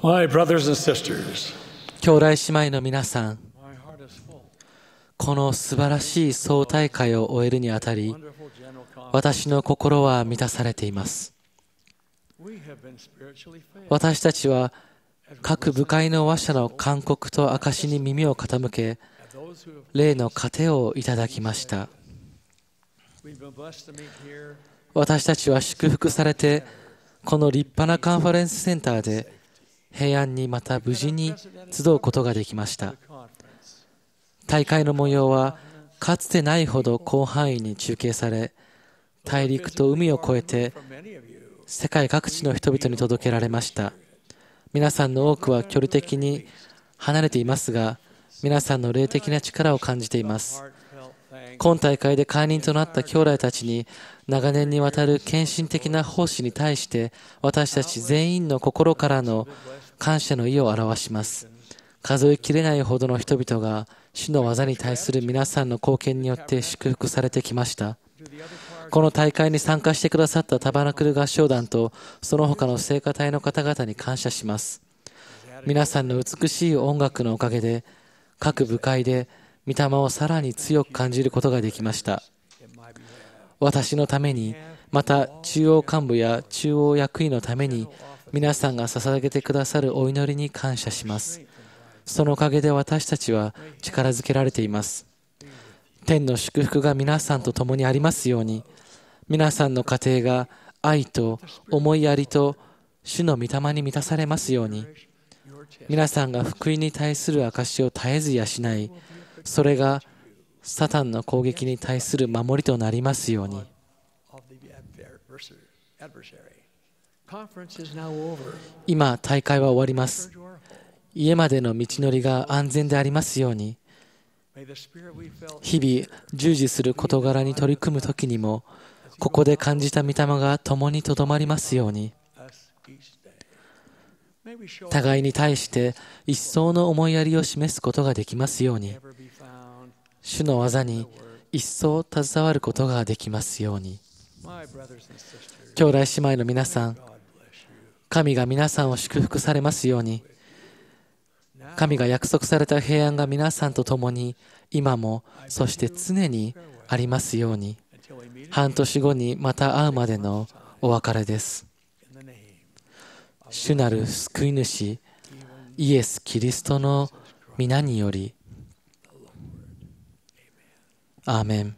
兄弟姉妹の皆さん、この素晴らしい総大会を終えるにあたり、私の心は満たされています。私たちは各部会の話者の勧告と証に耳を傾け、例の糧をいただきました。私たちは祝福されて、この立派なカンファレンスセンターで、平安にまた無事に集うことができました大会の模様はかつてないほど広範囲に中継され大陸と海を越えて世界各地の人々に届けられました皆さんの多くは距離的に離れていますが皆さんの霊的な力を感じています今大会で会員となった兄弟たちに長年にわたる献身的な奉仕に対して私たち全員の心からの感謝の意を表します。数えきれないほどの人々が主の技に対する皆さんの貢献によって祝福されてきました。この大会に参加してくださったタバナクル合唱団とその他の聖歌隊の方々に感謝します。皆さんの美しい音楽のおかげで各部会で御霊をさらに強く感じることができました。私のために、また中央幹部や中央役員のために皆さんが捧げてくださるお祈りに感謝します。そのおかげで私たちは力づけられています。天の祝福が皆さんと共にありますように、皆さんの家庭が愛と思いやりと主の御霊に満たされますように、皆さんが福音に対する証を絶えず養い、それがサタンの攻撃に対する守りとなりますように。今、大会は終わります。家までの道のりが安全でありますように、日々、従事する事柄に取り組む時にも、ここで感じた御霊が共にとどまりますように、互いに対して一層の思いやりを示すことができますように、主の技に一層携わることができますように。兄弟姉妹の皆さん神が皆さんを祝福されますように神が約束された平安が皆さんと共に今もそして常にありますように半年後にまた会うまでのお別れです主なる救い主イエス・キリストの皆によりアーメン